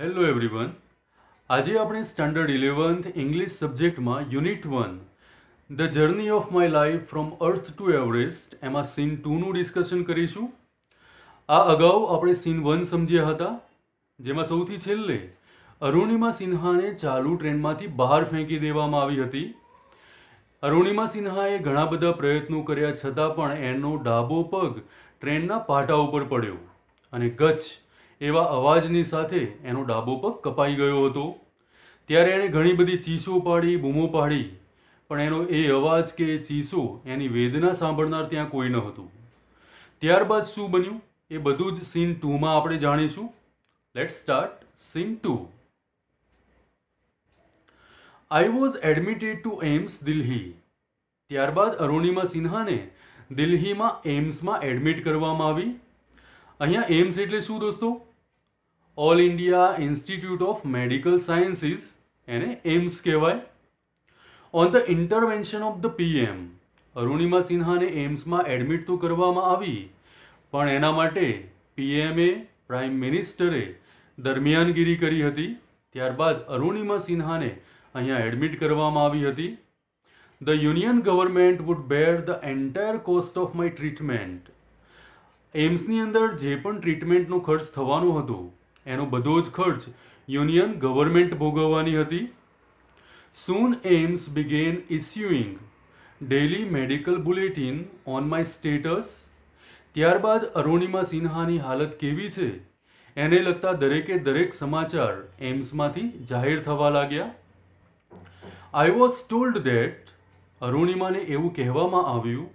Hello everyone આજે આપણે standard eleventh English સબ્જેક્ટમાં unit one the journey of my life from earth to Everest એમાં scene ટુનું discussion કરીશું આ અગાઉ આપણે સીન વન સમજ્યા હતા જેમાં સૌથી છેલ્લે અરુણિમા સિન્હાને ચાલુ ટ્રેનમાંથી બહાર ફેંકી દેવામાં આવી હતી અરુણિમા સિન્હાએ ઘણા બધા પ્રયત્નો કર્યા છતાં પણ એનો ડાબો પગ ટ્રેનના પાટા ઉપર પડ્યો અને ગચ્છ એવા અવાજની સાથે એનો ડાબો પગ કપાઈ ગયો હતો ત્યારે એણે ઘણી બધી ચીસો પાડી બૂમો પાડી પણ એનો એ અવાજ કે ચીસો એની વેદના સાંભળનાર ત્યાં કોઈ ન હતું ત્યારબાદ શું બન્યું એ બધું જ સીન ટુમાં આપણે જાણીશું let start scene two I was admitted to AIIMS Delhi ત્યારબાદ અરુણિમા સિન્હાને દિલ્હીમાં એમ્સમાં એડમિટ કરવામાં આવી અહીંયા એમ્સ એટલે શું દોસ્તો all India institute of medical sciences એને એમ્સ કહેવાય on the intervention of the PM Arunima સિન્હાને એમ્સમાં એડમિટ તો કરવામાં આવી પણ એના માટે પીએમએ પ્રાઇમ મિનિસ્ટરે દરમિયાનગીરી કરી હતી ત્યારબાદ અરુણિમા સિન્હાને અહીંયા એડમિટ કરવામાં આવી હતી the union government would bear the entire cost of my treatment એમ્સની અંદર જે પણ ટ્રીટમેન્ટનો ખર્ચ થવાનો હતો એનો બધો જ ખર્ચ યુનિયન ગવર્મેન્ટ ભોગવવાની હતી soon AIIMS began issuing daily medical bulletin on my status ત્યારબાદ અરુણિમા સિન્હાની હાલત કેવી છે એને લગતા દરેકે દરેક સમાચાર એમ્સમાંથી જાહેર થવા લાગ્યા આઈ વોઝ ટોલ્ડ દેટ અરુણિમાને એવું કહેવામાં આવ્યું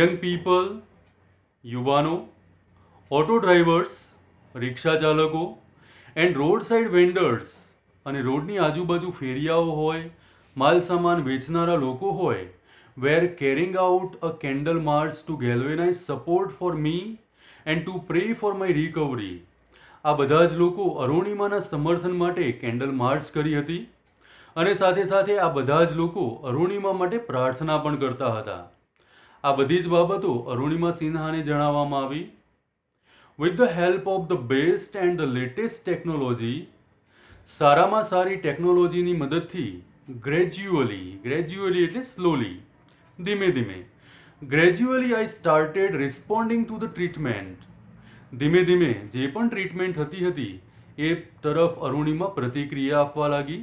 યંગ પીપલ યુવાનો ઓટો ડ્રાઈવર્સ રિક્ષા ચાલકો એન્ડ રોડ સાઈડ વેન્ડર્સ અને રોડની આજુબાજુ ફેરિયાઓ હોય માલ સામાન વેચનારા લોકો હોય were carrying out a candle march to galvanise support for me and to pray for my recovery આ બધા જ લોકો અરુણિમાના સમર્થન માટે કેન્ડલ માર્ચ કરી હતી અને સાથે સાથે આ બધા જ લોકો અરુણિમા માટે પ્રાર્થના પણ કરતા હતા આ બધી જ બાબતો અરુણિમા સિન્હાને જણાવવામાં આવી with the help of the best and the latest technology સારામાં સારી ટેકનોલોજીની મદદથી ગ્રેજ્યુઅલી ગ્રેજ્યુઅલી એટલે સ્લોલી ધીમે ધીમે gradually I started responding to the treatment ધીમે ધીમે જે પણ ટ્રીટમેન્ટ થતી હતી એ તરફ અરુણિમા પ્રતિક્રિયા આપવા લાગી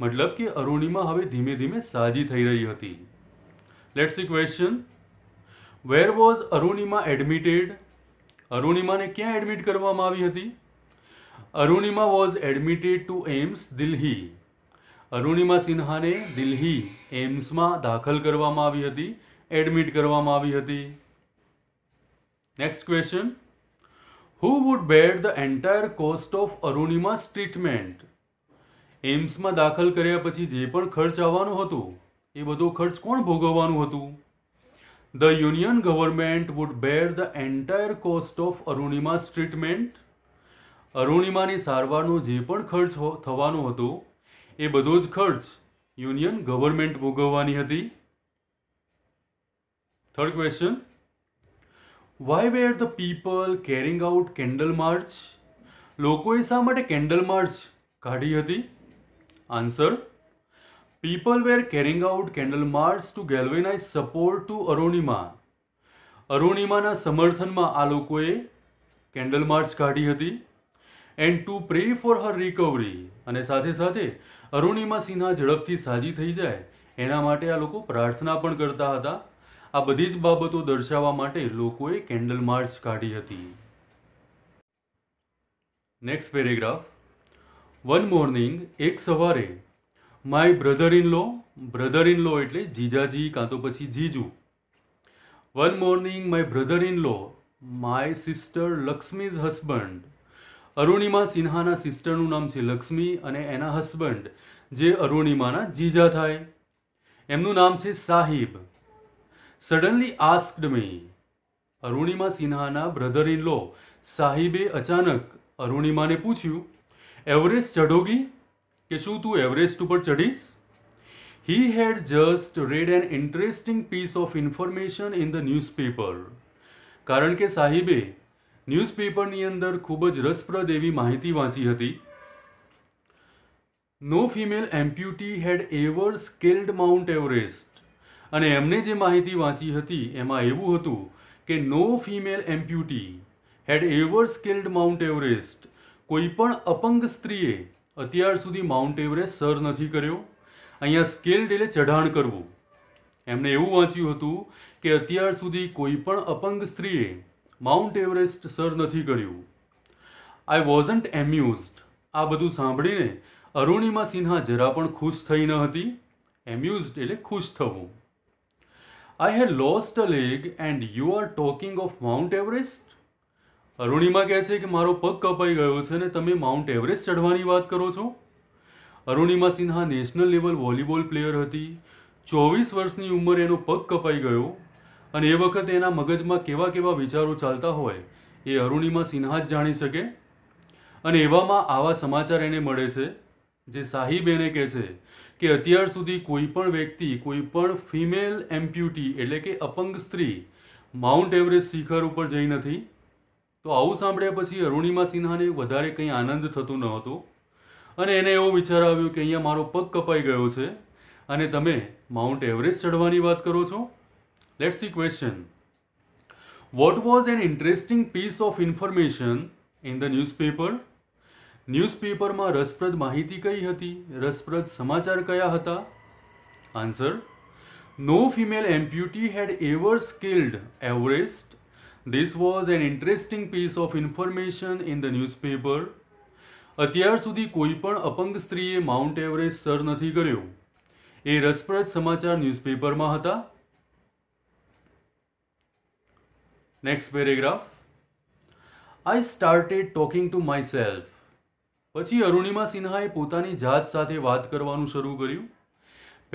મતલબ કે અરુણિમા હવે ધીમે ધીમે સાજી થઈ રહી હતી લેટ્સ ઇ question where was Arunima admitted અરુણિમાને ક્યાં એડમિટ કરવામાં આવી હતી Arunima was admitted to AIIMS Delhi Arunima સિન્હાને દિલ્હી એમ્સમાં દાખલ કરવામાં આવી હતી એડમિટ કરવામાં આવી હતી next question who would bear the entire cost of Arunima's treatment એમ્સમાં દાખલ કર્યા પછી જે પણ ખર્ચ આવવાનું હતું એ બધો ખર્ચ કોણ ભોગવવાનું હતું The Union government would bear the entire cost of Arunima's treatment અરુણિમાની સારવારનો જે પણ ખર્ચ થવાનો હતો એ બધો જ ખર્ચ યુનિયન ગવર્મેન્ટ ભોગવવાની હતી third question why were the people carrying out candle march લોકોએ શા માટે કેન્ડલ માર્ચ કાઢી હતી answer people were carrying out candle march to galvanise support to Arunima અરુણિમાના સમર્થનમાં આ લોકોએ કેન્ડલ માર્ચ કાઢી હતી and to pray for her recovery અને સાથે સાથે અરુણિમા સિન્હા ઝડપથી સાજી થઈ જાય એના માટે આ લોકો પ્રાર્થના પણ કરતા હતા આ બધી જ બાબતો દર્શાવવા માટે લોકોએ કેન્ડલ માર્ચ કાઢી હતી નેક્સ્ટ પેરેગ્રાફ વન મોર્નિંગ એક સવારે my brother in law brother in law એટલે જીજાજી કાં તો પછી જીજુ one morning my brother in law my sister Lakshmi's husband Arunima સિન્હાના સિસ્ટરનું નામ છે લક્ષ્મી અને એના હસબન્ડ જે અરુણિમાના જીજા થાય એમનું નામ છે Sahib suddenly asked me Arunima સિન્હાના બ્રધર ઇન લો સાહિબે અચાનક અરુણિમાને પૂછ્યું એવરેસ્ટ ચઢોગી કે શું તું એવરેસ્ટ ઉપર ચઢીશ he had just read an interesting piece of information in the newspaper કારણ કે સાહિબે ન્યૂઝપેપરની અંદર ખૂબ જ રસપ્રદ એવી માહિતી વાંચી હતી no female amputee had ever scaled Mount Everest અને એમને જે માહિતી વાંચી હતી એમાં એવું હતું કે no female amputee had ever scaled Mount Everest કોઈ પણ અપંગ સ્ત્રીએ અત્યાર સુધી માઉન્ટ એવરેસ્ટ સર નથી કર્યો અહીંયા સ્કેલ ડેલે ચઢાણ કરવું એમણે એવું વાંચ્યું હતું કે અત્યાર સુધી કોઈ પણ અપંગ સ્ત્રીએ માઉન્ટ એવરેસ્ટ સર નથી કર્યું આઈ વોઝન્ટ એમ્યુઝડ આ બધું સાંભળીને અરુણિમા સિન્હા જરા પણ ખુશ થઈ ન હતી એમ્યુઝડ એટલે ખુશ થવું I have lost a leg and you are talking of Mount Everest Arunima કહે છે કે મારો પગ કપાઈ ગયો છે અને તમે માઉન્ટ એવરેસ્ટ ચઢવાની વાત કરો છો Arunima Sinha national level volleyball player હતી ચોવીસ વર્ષની ઉંમરે એનો પગ કપાઈ ગયો અને એ વખતે એના મગજમાં કેવા કેવા વિચારો ચાલતા હોય એ અરુણિમા સિન્હા જ જાણી શકે અને એવામાં આવા સમાચાર એને મળે છે જે સાહિબ એને કહે છે કે અત્યાર સુધી કોઈ પણ વ્યક્તિ કોઈ પણ ફિમેલ એમ્પ્યુટી એટલે કે અપંગ સ્ત્રી માઉન્ટ એવરેસ્ટ શિખર ઉપર જઈ નથી તો આવું સાંભળ્યા પછી અરુણિમા સિન્હાને વધારે કંઈ આનંદ થતો ન હતો અને એને એવો વિચાર આવ્યો કે અહીંયા મારો પગ કપાઈ ગયો છે અને તમે માઉન્ટ એવરેસ્ટ ચઢવાની વાત કરો છો let's see question what was an interesting piece of information in the newspaper ન્યૂઝપેપરમાં રસપ્રદ માહિતી કઈ હતી રસપ્રદ સમાચાર કયા હતા answer no female amputee had ever scaled Everest This was an interesting piece of information in the newspaper. અત્યાર સુધી કોઈ પણ અપંગ સ્ત્રીએ માઉન્ટ એવરેસ્ટ સર નથી કર્યો એ રસપ્રદ સમાચાર ન્યૂઝપેપરમાં હતા next paragraph I started talking to myself પછી અરુણિમા સિન્હાએ પોતાની જાત સાથે વાત કરવાનું શરૂ કર્યું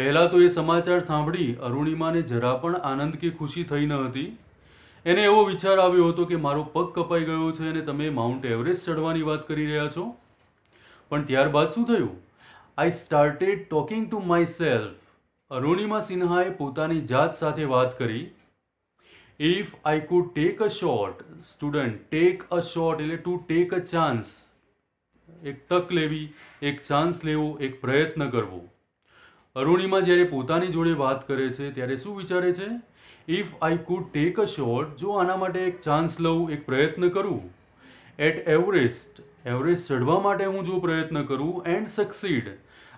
પહેલાં તો એ સમાચાર સાંભળી અરુણિમાને જરા પણ આનંદ કે ખુશી થઈ ન હતી એને એવો વિચાર આવ્યો હતો કે મારો પગ કપાઈ ગયો છે અને તમે માઉન્ટ એવરેસ્ટ ચડવાની વાત કરી રહ્યા છો પણ ત્યારબાદ શું થયું I started talking to myself Arunima સિન્હાએ પોતાની જાત સાથે વાત કરી if I could take a shot student take a shot એટલે ટુ ટેક અ ચાન્સ એક તક લેવી એક ચાન્સ લેવો એક પ્રયત્ન કરવો અરુણિમા જ્યારે પોતાની જોડે વાત કરે છે ત્યારે શું વિચારે છે if I could take a shot જો આના માટે એક ચાન્સ લઉં એક પ્રયત્ન કરું એટ એવરેસ્ટ એવરેસ્ટ ચઢવા માટે હું જો પ્રયત્ન કરું એન્ડ સક્સીડ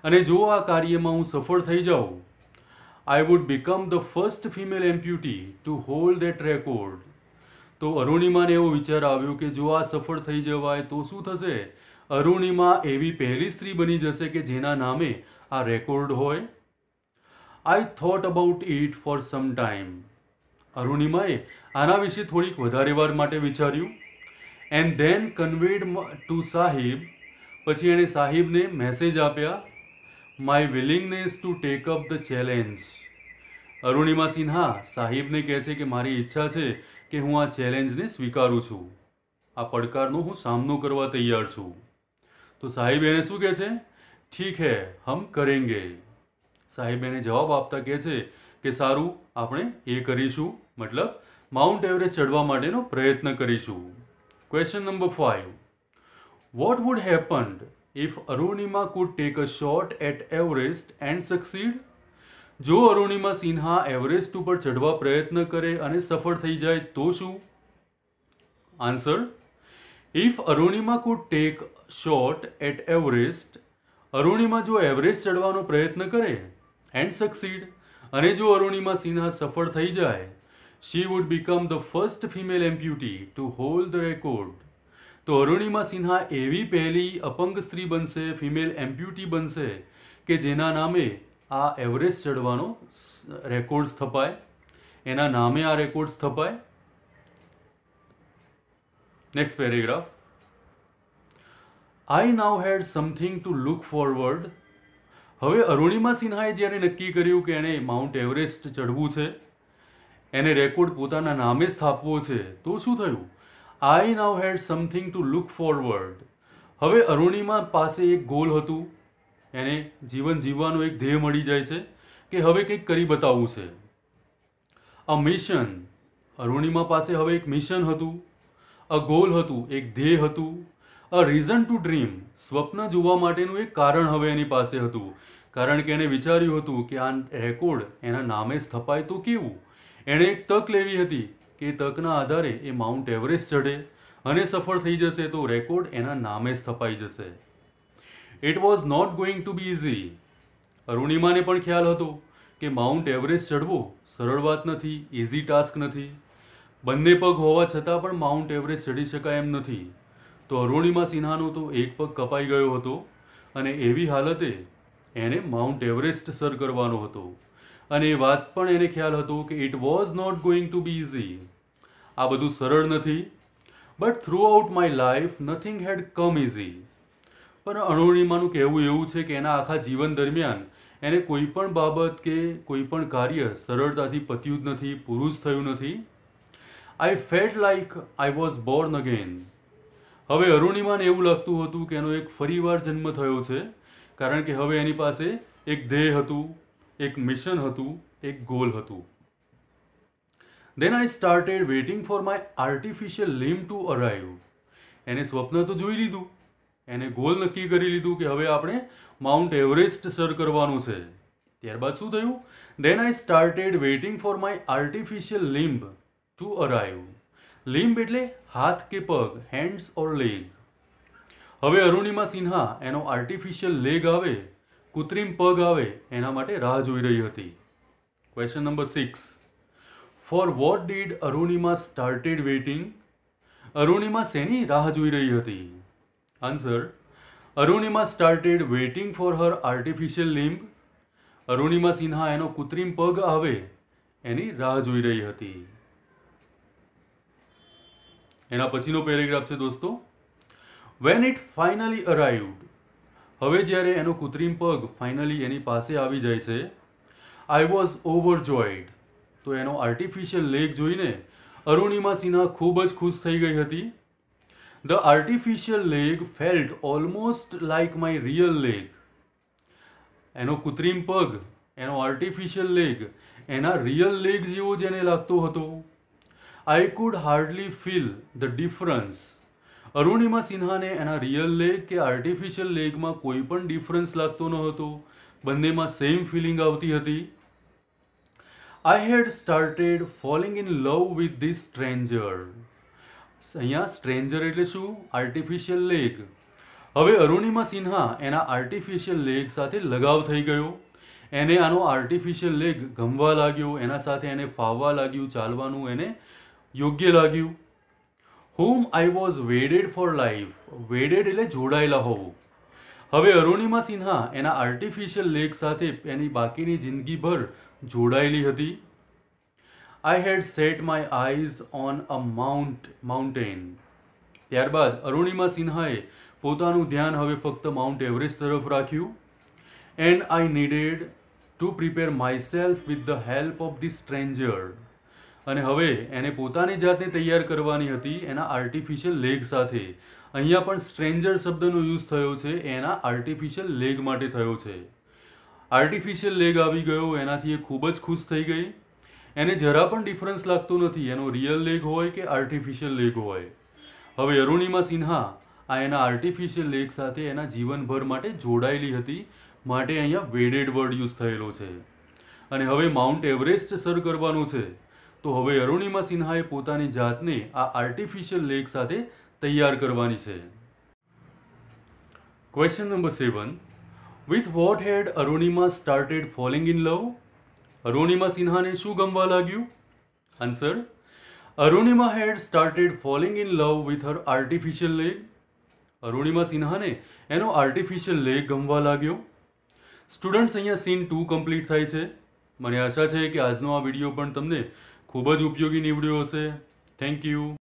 અને જો આ કાર્યમાં હું સફળ થઈ જાઉં I would become the first female amputee to hold that record તો અરુણિમાને એવો વિચાર આવ્યો કે જો આ સફળ થઈ જવાય તો શું થશે અરુણિમા એવી પહેલી સ્ત્રી બની જશે કે જેના નામે આ રેકોર્ડ હોય I thought about it for some time અરુણિમાએ આના વિશે થોડીક વધારે વાર માટે વિચાર્યું and then conveyed to Sahib પછી એણે સાહિબને મેસેજ આપ્યા my willingness to take up the challenge Arunima Sinha સાહિબને કહે છે કે મારી ઈચ્છા છે કે હું આ ચેલેન્જને સ્વીકારું છું આ પડકારનો હું સામનો કરવા તૈયાર છું તો સાહિબ એને શું કહે છે ઠીક હે હમ કરેંગે સાહેબ એને જવાબ આપતા કહે છે કે સારું આપણે એ કરીશું મતલબ માઉન્ટ એવરેસ્ટ ચડવા માટેનો પ્રયત્ન કરીશું question number five what would happen if Arunima could take a shot at Everest and succeed જો અરુણિમા સિન્હા એવરેસ્ટ ઉપર ચડવા પ્રયત્ન કરે અને સફળ થઈ જાય તો શું answer if Arunima could take shot at Everest Arunima જો એવરેસ્ટ ચડવાનો પ્રયત્ન કરે એન્ડ સક્સીડ અને જો અરુણિમા સિન્હા સફળ થઈ જાય she would become the first female amputee to hold the record. તો અરુણિમા સિન્હા એવી પહેલી અપંગ સ્ત્રી બનશે ફિમેલ એમ્પ્યુટી બનશે કે જેના નામે આ એવરેસ્ટ ચડવાનો રેકોર્ડ સ્થપાય એના નામે આ રેકોર્ડ સ્થપાય next paragraph I now had something to look forward હવે અરુણિમા સિન્હાએ જ્યારે નક્કી કર્યું કે એણે માઉન્ટ એવરેસ્ટ ચડવું છે એને રેકોર્ડ પોતાના નામે સ્થાપવો છે તો શું થયું I now had something to look forward હવે અરુણિમા પાસે એક ગોલ હતું એને જીવન જીવવાનો એક ધ્યેય મળી જાય છે કે હવે કંઈક કરી બતાવવું છે અ મિશન અરુણિમા પાસે હવે એક મિશન હતું અ ગોલ હતું એક ધ્યેય હતું અ રીઝન ટુ ડ્રીમ સ્વપ્ન જોવા માટેનું એક કારણ હવે એની પાસે હતું કારણ કે એણે વિચાર્યું હતું કે આ રેકોર્ડ એના નામે સ્થપાય તો કેવું એણે એક તક લેવી હતી કે તકના આધારે એ માઉન્ટ એવરેસ્ટ ચઢે અને સફળ થઈ જશે તો રેકોર્ડ એના નામે સ્થપાઈ જશે it was not going to be easy અરુણિમાને પણ ખ્યાલ હતો કે માઉન્ટ એવરેસ્ટ ચડવો સરળ વાત નથી ઇઝી ટાસ્ક નથી બંને પગ હોવા છતાં પણ માઉન્ટ એવરેસ્ટ ચડી શકાય એમ નથી તો અરુણિમા સિન્હાનો તો એક પગ કપાઈ ગયો હતો અને એવી હાલતે એણે માઉન્ટ એવરેસ્ટ સર કરવાનો હતો અને એ વાત પણ એને ખ્યાલ હતો કે it was not going to be easy આ બધું સરળ નથી but throughout my life nothing had come easy પણ અરુણિમાનું કહેવું એવું છે કે એના આખા જીવન દરમિયાન એને કોઈ પણ બાબત કે કોઈ પણ કાર્ય સરળતાથી પત્યું જ નથી પૂરું જ થયું નથી I felt like I was born again હવે અરુણિમાને એવું લાગતું હતું કે એનો એક ફરીવાર જન્મ થયો છે કારણ કે હવે એની પાસે એક ધ્યેય હતું એક મિશન હતું એક ગોલ હતું then I started waiting for my artificial limb to arrive એને સ્વપ્ન તો જોઈ લીધું એને ગોલ નક્કી કરી લીધું કે હવે આપણે માઉન્ટ એવરેસ્ટ સર કરવાનું છે ત્યારબાદ શું થયું then I started waiting for my artificial limb to arrive limb એટલે હાથ કે પગ હેન્ડ્સ ઓર લેગ હવે અરુણિમા સિન્હા એનો આર્ટિફિશિયલ લેગ આવે કૃત્રિમ પગ આવે એના માટે રાહ જોઈ રહી હતી question number six for what did Arunima started waiting Arunima શેની રાહ જોઈ રહી હતી answer Arunima started waiting for her artificial limb Arunima Sinha એનો કૃત્રિમ પગ આવે એની રાહ જોઈ રહી હતી એના પછીનો પેરેગ્રાફ છે દોસ્તો વેન ઇટ ફાઇનલી અરાઇવ્ડ હવે જ્યારે એનો કૃત્રિમ પગ ફાઇનલી એની પાસે આવી જાય છે આઈ વોઝ ઓવરજોઈડ તો એનો આર્ટિફિશિયલ લેગ જોઈને અરુણિમા સિન્હા ખૂબ જ ખુશ થઈ ગઈ હતી the artificial leg felt almost like my real leg એનો કૃત્રિમ પગ એનો આર્ટિફિશિયલ લેગ એના રિયલ લેગ જેવો જ એને લાગતો હતો I could hardly feel the difference Arunima સિન્હાને એના રિયલ લેગ કે આર્ટિફિશિયલ લેગમાં કોઈ પણ ડિફરન્સ લાગતો ન હતો બંનેમાં સેમ ફિલિંગ આવતી હતી I had started falling in love with the stranger અહીંયા સ્ટ્રેન્જર એટલે શું આર્ટિફિશિયલ લેગ હવે અરુણિમા સિન્હા એના આર્ટિફિશિયલ લેગ સાથે લગાવ થઈ ગયો એને આનો આર્ટિફિશિયલ લેગ ગમવા લાગ્યો એના સાથે એને ફાવવા લાગ્યું ચાલવાનું એને યોગ્ય લાગ્યું hmm I was wedded for life wedded એટલે જોડાયેલા હોવું હવે અરુણિમા સિન્હા એના આર્ટિફિશિયલ લેગ સાથે એની બાકીની જિંદગીભર જોડાયેલી હતી I had set my eyes on a mount mountain ત્યારબાદ અરુણિમા સિન્હાએ પોતાનું ધ્યાન હવે ફક્ત માઉન્ટ એવરેસ્ટ તરફ રાખ્યું and I needed to prepare myself with the help of the stranger અને હવે એને પોતાની જાતને તૈયાર કરવાની હતી એના આર્ટિફિશિયલ લેગ સાથે અહીંયા પણ સ્ટ્રેન્જર શબ્દનો યુઝ થયો છે એના આર્ટિફિશિયલ લેગ માટે થયો છે આર્ટિફિશિયલ લેગ આવી ગયો એનાથી એ ખૂબ જ ખુશ થઈ ગઈ એને જરા પણ ડિફરન્સ લાગતો નથી એનો રિયલ લેગ હોય કે આર્ટિફિશિયલ લેગ હોય હવે અરુણિમા સિન્હા આ એના આર્ટિફિશિયલ લેગ સાથે એના જીવનભર માટે જોડાયેલી હતી માટે અહીંયા વેડેડ વર્ડ યુઝ થયેલો છે અને હવે માઉન્ટ એવરેસ્ટ સર કરવાનું છે તો હવે અરુણિમા સિન્હાએ પોતાની જાતને આ આર્ટિફિશિયલ લેક સાથે તૈયાર કરવાની છે question number seven with what had Arunima started falling in love Arunima સિન્હાને શું ગમવા લાગ્યું answer Arunima had started falling in love with her artificial leg Arunima સિન્હાને એનો આર્ટિફિશિયલ લેગ ગમવા લાગ્યો સ્ટુડન્ટ્સ અહીંયા સીન ટુ કમ્પ્લીટ થાય છે મને આશા છે કે આજનો આ વિડીયો પણ તમને ખૂબ જ ઉપયોગી નીવડ્યો હશે થેન્ક યુ